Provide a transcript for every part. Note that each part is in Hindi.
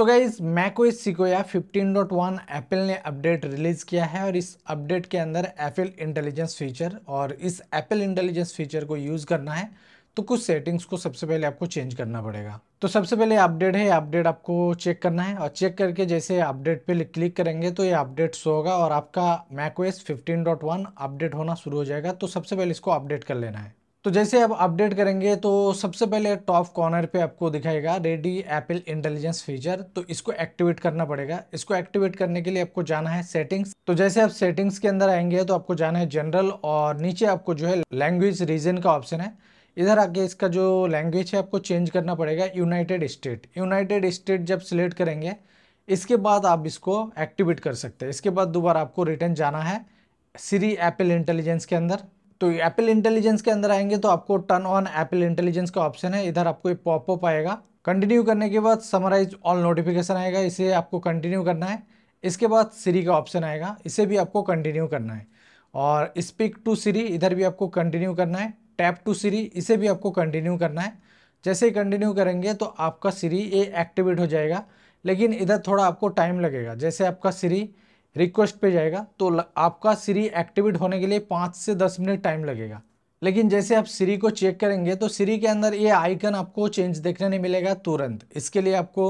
तो गाइज मैको इस सिकोया 15.1 एप्पल ने अपडेट रिलीज़ किया है और इस अपडेट के अंदर एप्पल इंटेलिजेंस फीचर और इस एप्पल इंटेलिजेंस फीचर को यूज़ करना है तो कुछ सेटिंग्स को सबसे पहले आपको चेंज करना पड़ेगा तो सबसे पहले अपडेट है अपडेट आपको चेक करना है और चेक करके जैसे अपडेट पे क्लिक करेंगे तो ये अपडेट शो होगा और आपका मैकोएस 15.1 अपडेट होना शुरू हो जाएगा तो सबसे पहले इसको अपडेट कर लेना है तो जैसे आप अपडेट करेंगे तो सबसे पहले टॉप कॉर्नर पे आपको दिखाएगा रेडी एप्पल इंटेलिजेंस फीचर तो इसको एक्टिवेट करना पड़ेगा इसको एक्टिवेट करने के लिए आपको जाना है सेटिंग्स तो जैसे आप सेटिंग्स के अंदर आएंगे तो आपको जाना है जनरल और नीचे आपको जो है लैंग्वेज रीजन का ऑप्शन है इधर आके इसका जो लैंग्वेज है आपको चेंज करना पड़ेगा यूनाइटेड स्टेट यूनाइटेड स्टेट जब सिलेक्ट करेंगे इसके बाद आप इसको एक्टिवेट कर सकते हैं इसके बाद दोबारा आपको रिटर्न जाना है सीरी एप्पल इंटेलिजेंस के अंदर तो एप्पल इंटेलिजेंस के अंदर आएंगे तो आपको टर्न ऑन एप्पल इंटेलिजेंस का ऑप्शन है इधर आपको एक पॉपअप आएगा कंटिन्यू करने के बाद समराइज ऑल नोटिफिकेशन आएगा इसे आपको कंटिन्यू करना है इसके बाद सीरी का ऑप्शन आएगा इसे भी आपको कंटिन्यू करना है और स्पीक टू सीरी इधर भी आपको कंटिन्यू करना है टैप टू सीरी इसे भी आपको कंटिन्यू करना है जैसे ही कंटिन्यू करेंगे तो आपका सीरी ये एक्टिवेट हो जाएगा लेकिन इधर थोड़ा आपको टाइम लगेगा जैसे आपका सीरी रिक्वेस्ट पे जाएगा तो आपका सीरी एक्टिवेट होने के लिए पाँच से दस मिनट टाइम लगेगा लेकिन जैसे आप सीरी को चेक करेंगे तो सीरी के अंदर ये आइकन आपको चेंज देखने नहीं मिलेगा तुरंत इसके लिए आपको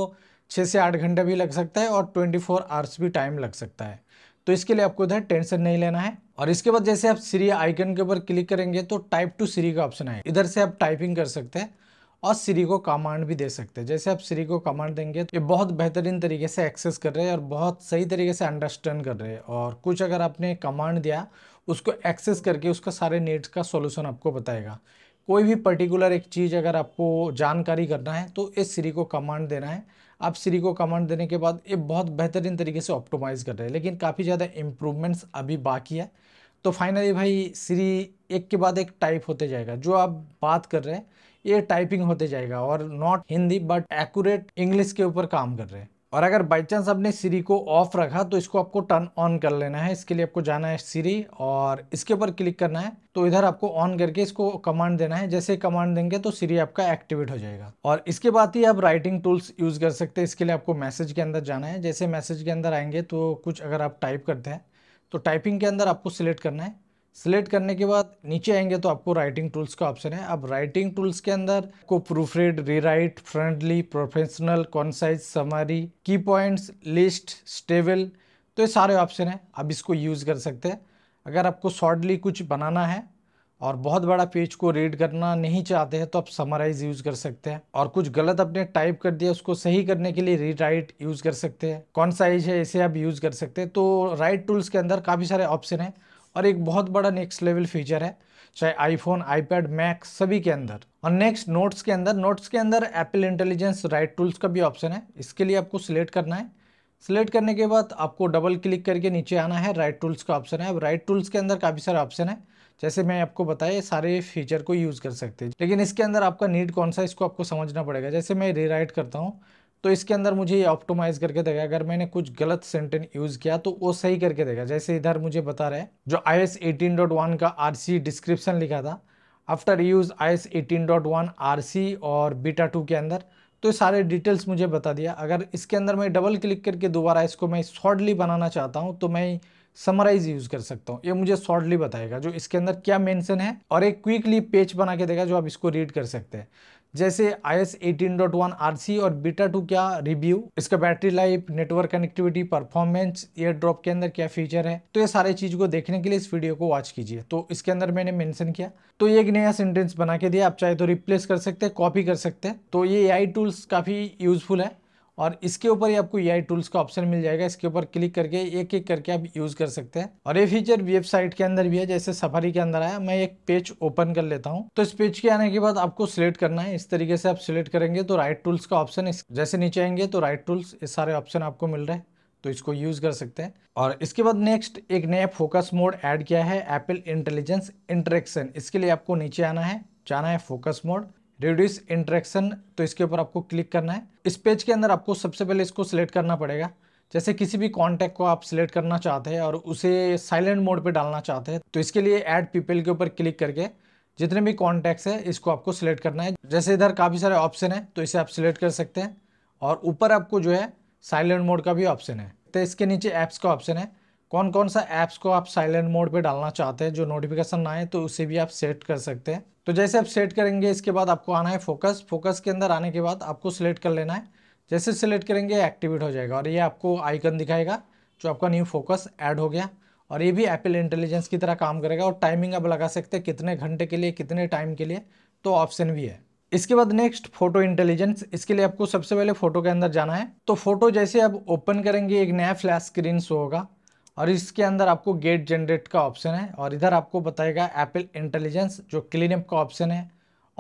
छः से आठ घंटा भी लग सकता है और ट्वेंटी फोर आवर्स भी टाइम लग सकता है तो इसके लिए आपको इधर टेंशन नहीं लेना है और इसके बाद जैसे आप सीरी आइकन के ऊपर क्लिक करेंगे तो टाइप टू सीरी का ऑप्शन है इधर से आप टाइपिंग कर सकते हैं और सीरी को कमांड भी दे सकते हैं जैसे आप सीरी को कमांड देंगे तो ये बहुत बेहतरीन तरीके से एक्सेस कर रहे हैं और बहुत सही तरीके से अंडरस्टैंड कर रहे हैं और कुछ अगर आपने कमांड दिया उसको एक्सेस करके उसका सारे नीड्स का सोल्यूशन आपको बताएगा कोई भी पर्टिकुलर एक चीज़ अगर आपको जानकारी करना है तो इस सीरी को कमांड देना है आप सीरी को कमांड देने के बाद ये बहुत बेहतरीन तरीके से ऑप्टोमाइज़ कर रहे हैं लेकिन काफ़ी ज़्यादा इम्प्रूवमेंट्स अभी बाकी है तो फाइनली भाई सीरी एक के बाद एक टाइप होते जाएगा जो आप बात कर रहे हैं ये टाइपिंग होते जाएगा और not Hindi but accurate English के ऊपर काम कर रहे हैं और अगर बाई चांस आपने सीरी को ऑफ रखा तो इसको आपको टर्न ऑन कर लेना है इसके लिए आपको जाना है सीरी और इसके ऊपर क्लिक करना है तो इधर आपको ऑन करके इसको कमांड देना है जैसे कमांड देंगे तो सीरी आपका एक्टिवेट हो जाएगा और इसके बाद ही आप राइटिंग टूल्स यूज कर सकते हैं इसके लिए आपको मैसेज के अंदर जाना है जैसे मैसेज के अंदर आएंगे तो कुछ अगर आप टाइप करते हैं तो टाइपिंग के अंदर आपको सिलेक्ट करना है सिलेक्ट करने के बाद नीचे आएंगे तो आपको राइटिंग टूल्स का ऑप्शन है अब राइटिंग टूल्स के अंदर को proofread rewrite friendly professional concise summary की पॉइंट्स लिस्ट स्टेबल तो ये सारे ऑप्शन हैं आप इसको यूज़ कर सकते हैं अगर आपको शॉर्टली कुछ बनाना है और बहुत बड़ा पेज को रीड करना नहीं चाहते हैं तो आप समराइज यूज़ कर सकते हैं और कुछ गलत अपने टाइप कर दिया उसको सही करने के लिए रीराइट यूज़ कर सकते हैं कौन सा एज है इसे आप यूज़ कर सकते हैं तो राइट टूल्स के अंदर काफ़ी सारे ऑप्शन हैं और एक बहुत बड़ा नेक्स्ट लेवल फीचर है चाहे आईफोन आईपैड मैक सभी के अंदर और नेक्स्ट नोट्स के अंदर नोट्स के अंदर एप्पल इंटेलिजेंस राइट टूल्स का भी ऑप्शन है इसके लिए आपको सिलेक्ट करना है सिलेक्ट करने के बाद आपको डबल क्लिक करके नीचे आना है राइट टूल्स का ऑप्शन है अब राइट टूल्स के अंदर काफ़ी सारे ऑप्शन है जैसे मैं आपको बताया सारे फीचर को यूज़ कर सकते हैं लेकिन इसके अंदर आपका नीड कौन सा इसको आपको समझना पड़ेगा जैसे मैं रीराइट करता हूँ तो इसके अंदर मुझे ये ऑप्टोमाइज करके देगा अगर मैंने कुछ गलत सेंटेंस यूज़ किया तो वो सही करके देगा जैसे इधर मुझे बता रहा है जो I S eighteen dot one का आर सी डिस्क्रिप्शन लिखा था after use I S eighteen dot one R C और बीटा टू के अंदर तो सारे डिटेल्स मुझे बता दिया अगर इसके अंदर मैं डबल क्लिक करके दोबारा इसको मैं शॉर्टली बनाना चाहता हूँ तो मैं समराइज यूज कर सकता हूँ ये मुझे शॉर्टली बताएगा जो इसके अंदर क्या मेंशन है और एक क्विकली पेज बना के देगा जो आप इसको रीड कर सकते हैं जैसे I S eighteen dot one R C और बीटा टू क्या रिव्यू इसका battery life network connectivity performance AirDrop के अंदर क्या फीचर है तो ये सारे चीज को देखने के लिए इस वीडियो को वॉच कीजिए तो इसके अंदर मैंने मेंशन किया तो ये एक नया सेंटेंस बना के दिया आप चाहे तो रिप्लेस कर सकते हैं कॉपी कर सकते हैं तो ये ए टूल्स काफी यूजफुल है और इसके ऊपर ही आपको ई टूल्स का ऑप्शन मिल जाएगा इसके ऊपर क्लिक करके एक एक करके आप यूज़ कर सकते हैं और ये फीचर वेबसाइट के अंदर भी है जैसे सफारी के अंदर आया मैं एक पेज ओपन कर लेता हूँ तो इस पेज के आने के बाद आपको सिलेक्ट करना है इस तरीके से आप सिलेक्ट करेंगे तो राइट टूल्स का ऑप्शन जैसे नीचे आएंगे तो राइट टूल्स ये सारे ऑप्शन आपको मिल रहे हैं तो इसको यूज़ कर सकते हैं और इसके बाद नेक्स्ट एक नया फोकस मोड ऐड किया है एप्पल इंटेलिजेंस इंटरेक्शन इसके लिए आपको नीचे आना है जाना है फोकस मोड रिड्यूस इंट्रैक्शन तो इसके ऊपर आपको क्लिक करना है इस पेज के अंदर आपको सबसे पहले इसको सिलेक्ट करना पड़ेगा जैसे किसी भी कॉन्टैक्ट को आप सिलेक्ट करना चाहते हैं और उसे साइलेंट मोड पे डालना चाहते हैं तो इसके लिए ऐड पीपल के ऊपर क्लिक करके जितने भी कॉन्टैक्ट्स हैं इसको आपको सिलेक्ट करना है जैसे इधर काफ़ी सारे ऑप्शन हैं तो इसे आप सिलेक्ट कर सकते हैं और ऊपर आपको जो है साइलेंट मोड का भी ऑप्शन है तो इसके नीचे ऐप्स का ऑप्शन है कौन कौन सा ऐप्स को आप साइलेंट मोड पे डालना चाहते हैं जो नोटिफिकेशन ना आए तो उसे भी आप सेट कर सकते हैं तो जैसे आप सेट करेंगे इसके बाद आपको आना है फोकस फोकस के अंदर आने के बाद आपको सिलेक्ट कर लेना है जैसे सिलेक्ट करेंगे एक्टिवेट हो जाएगा और ये आपको आइकन दिखाएगा जो आपका न्यू फोकस ऐड हो गया और ये भी एप्पल इंटेलिजेंस की तरह काम करेगा और टाइमिंग आप लगा सकते हैं कितने घंटे के लिए कितने टाइम के लिए तो ऑप्शन भी है इसके बाद नेक्स्ट फोटो इंटेलिजेंस इसके लिए आपको सबसे पहले फोटो के अंदर जाना है तो फोटो जैसे आप ओपन करेंगे एक नया फ्लैश स्क्रीन शो होगा और इसके अंदर आपको गेट जनरेट का ऑप्शन है और इधर आपको बताएगा एप्पल इंटेलिजेंस जो क्लीनअप का ऑप्शन है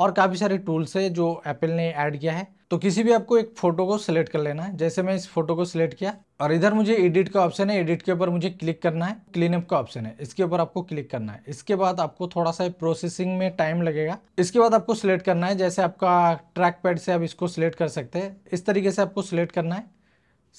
और काफ़ी सारे टूल्स है जो एप्पल ने ऐड किया है तो किसी भी आपको एक फ़ोटो को सिलेक्ट कर लेना है जैसे मैं इस फोटो को सिलेक्ट किया और इधर मुझे एडिट का ऑप्शन है एडिट के ऊपर मुझे क्लिक करना है क्लीनअप का ऑप्शन है इसके ऊपर आपको क्लिक करना है इसके बाद आपको थोड़ा सा प्रोसेसिंग में टाइम लगेगा इसके बाद आपको सिलेक्ट करना है जैसे आपका ट्रैक पैड से आप इसको सिलेक्ट कर सकते हैं इस तरीके से आपको सिलेक्ट करना है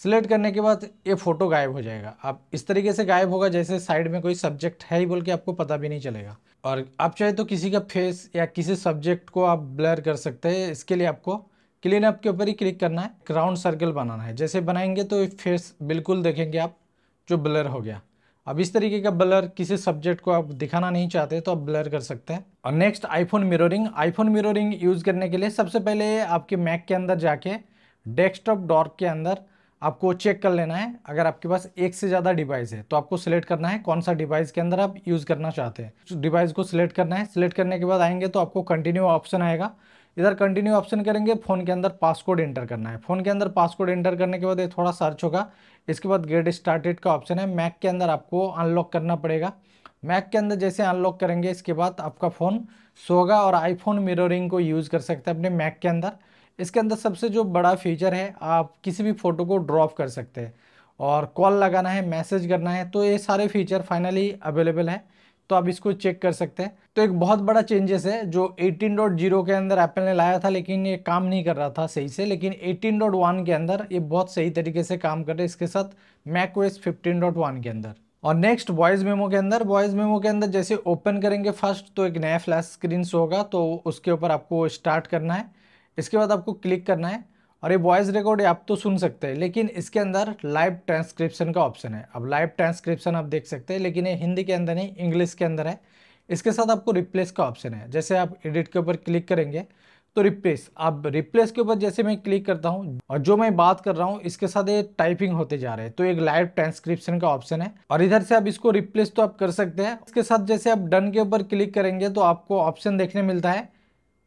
सिलेक्ट करने के बाद ये फ़ोटो गायब हो जाएगा आप इस तरीके से गायब होगा जैसे साइड में कोई सब्जेक्ट है ही बोल के आपको पता भी नहीं चलेगा और आप चाहे तो किसी का फेस या किसी सब्जेक्ट को आप ब्लर कर सकते हैं इसके लिए आपको क्लीन अप के ऊपर ही क्लिक करना है राउंड सर्कल बनाना है जैसे बनाएंगे तो फेस बिल्कुल देखेंगे आप जो ब्लर हो गया अब इस तरीके का ब्लर किसी सब्जेक्ट को आप दिखाना नहीं चाहते तो आप ब्लर कर सकते हैं और next iPhone mirroring iPhone mirroring use करने के लिए सबसे पहले आपके मैक के अंदर जाके डेस्कटॉप डॉर्क के अंदर आपको चेक कर लेना है अगर आपके पास एक से ज़्यादा डिवाइस है तो आपको सिलेक्ट करना है कौन सा डिवाइस के अंदर आप यूज़ करना चाहते हैं डिवाइस तो को सिलेक्ट करना है सिलेक्ट करने के बाद आएंगे तो आपको कंटिन्यू ऑप्शन आएगा इधर कंटिन्यू ऑप्शन करेंगे फ़ोन के अंदर पासकोड एंटर करना है फ़ोन के अंदर पासकोड एंटर करने के बाद ये थोड़ा सर्च होगा इसके बाद गेट स्टार्टेड का ऑप्शन है मैक के अंदर आपको अनलॉक करना पड़ेगा मैक के अंदर जैसे अनलॉक करेंगे इसके बाद आपका फ़ोन सोगा और आईफोन मिररिंग को यूज़ कर सकते हैं अपने मैक के अंदर इसके अंदर सबसे जो बड़ा फीचर है आप किसी भी फ़ोटो को ड्रॉप कर सकते हैं और कॉल लगाना है मैसेज करना है तो ये सारे फीचर फाइनली अवेलेबल हैं तो आप इसको चेक कर सकते हैं तो एक बहुत बड़ा चेंजेस है जो 18.0 के अंदर एप्पल ने लाया था लेकिन ये काम नहीं कर रहा था सही से लेकिन 18.1 के अंदर ये बहुत सही तरीके से काम कर रहे इसके साथ मैक ओएस फिफ्टीन के अंदर और नेक्स्ट वॉइस मेमो के अंदर वॉइस मेमो के अंदर जैसे ओपन करेंगे फर्स्ट तो एक नया फ्लैश स्क्रीन होगा तो उसके ऊपर आपको स्टार्ट करना है इसके बाद आपको क्लिक करना है और ये वॉइस रिकॉर्ड आप तो सुन सकते हैं लेकिन इसके अंदर लाइव ट्रांसक्रिप्शन का ऑप्शन है अब लाइव ट्रांसक्रिप्शन आप देख सकते हैं लेकिन ये हिंदी के अंदर नहीं इंग्लिश के अंदर है इसके साथ आपको रिप्लेस का ऑप्शन है जैसे आप एडिट के ऊपर क्लिक करेंगे तो रिप्लेस आप रिप्लेस के ऊपर जैसे मैं क्लिक करता हूँ और जो मैं बात कर रहा हूँ इसके साथ ये टाइपिंग होते जा रहे हैं तो एक लाइव ट्रांसक्रिप्शन का ऑप्शन है और इधर से आप इसको रिप्लेस तो आप कर सकते हैं इसके साथ जैसे आप डन के ऊपर क्लिक करेंगे तो आपको ऑप्शन देखने मिलता है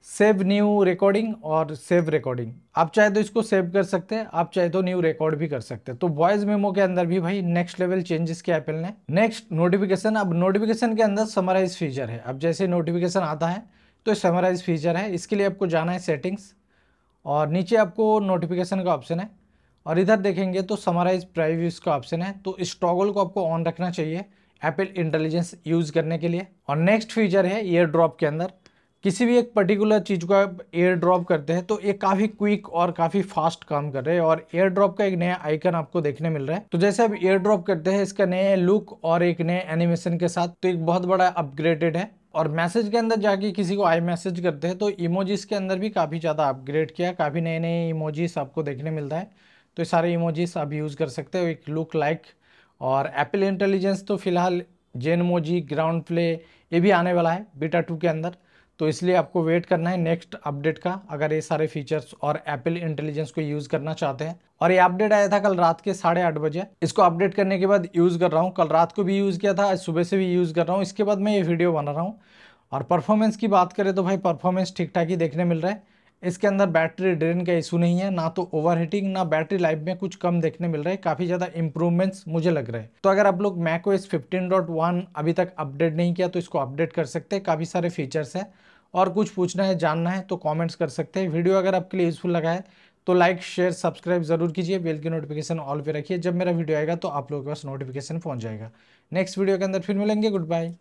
सेव न्यू रिकॉर्डिंग और सेव रिकॉर्डिंग आप चाहे तो इसको सेव कर सकते हैं आप चाहे तो न्यू रिकॉर्ड भी कर सकते हैं तो वॉइस मेमो के अंदर भी भाई नेक्स्ट लेवल चेंजेस किया एपल ने नेक्स्ट नोटिफिकेशन अब नोटिफिकेशन के अंदर समराइज फीचर है अब जैसे नोटिफिकेशन आता है तो समराइज फीचर है इसके लिए आपको जाना है सेटिंग्स और नीचे आपको नोटिफिकेशन का ऑप्शन है और इधर देखेंगे तो समराइज प्राइव्यूज का ऑप्शन है तो इस टॉगल को आपको ऑन रखना चाहिए एप्पल इंटेलिजेंस यूज़ करने के लिए और नेक्स्ट फीचर है ईयर ड्रॉप के अंदर किसी भी एक पर्टिकुलर चीज़ को आप एयर ड्रॉप करते हैं तो ये काफ़ी क्विक और काफ़ी फास्ट काम कर रहे हैं और एयर ड्रॉप का एक नया आइकन आपको देखने मिल रहा है तो जैसे आप एयर ड्रॉप करते हैं इसका नए लुक और एक नए एनिमेशन के साथ तो एक बहुत बड़ा अपग्रेडेड है और मैसेज के अंदर जाके किसी को आई मैसेज करते हैं तो इमोजीज के अंदर भी काफ़ी ज़्यादा अपग्रेड किया काफ़ी नए नए इमोजीज आपको देखने मिलता है तो ये सारे इमोजीज आप यूज़ कर सकते हो एक लुक लाइक और एप्पल इंटेलिजेंस तो फिलहाल जेनमोजी ग्राउंड प्ले ये भी आने वाला है बीटा टू के अंदर तो इसलिए आपको वेट करना है नेक्स्ट अपडेट का अगर ये सारे फीचर्स और एप्पल इंटेलिजेंस को यूज़ करना चाहते हैं और ये अपडेट आया था कल रात के साढ़े आठ बजे इसको अपडेट करने के बाद यूज़ कर रहा हूँ कल रात को भी यूज़ किया था आज सुबह से भी यूज़ कर रहा हूँ इसके बाद मैं ये वीडियो बना रहा हूँ और परफॉर्मेंस की बात करें तो भाई परफॉर्मेंस ठीक ठाक ही देखने मिल रहा है इसके अंदर बैटरी ड्रेन का इशू नहीं है ना तो ओवरहीटिंग ना बैटरी लाइफ में कुछ कम देखने मिल रहा है काफ़ी ज़्यादा इंप्रूवमेंट्स मुझे लग रहे हैं तो अगर आप लोग मैको एस फिफ्टीन अभी तक अपडेट नहीं किया तो इसको अपडेट कर सकते हैं काफ़ी सारे फीचर्स हैं और कुछ पूछना है जानना है तो कॉमेंट्स कर सकते हैं वीडियो अगर आपके लिए यूज़फुल लगा है तो लाइक शेयर सब्सक्राइब जरूर कीजिए बेल की नोटिफिकेशन ऑल पे रखिए जब मेरा वीडियो आएगा तो आप लोगों के पास नोटिफिकेशन पहुंच जाएगा नेक्स्ट वीडियो के अंदर फिर मिलेंगे गुड बाय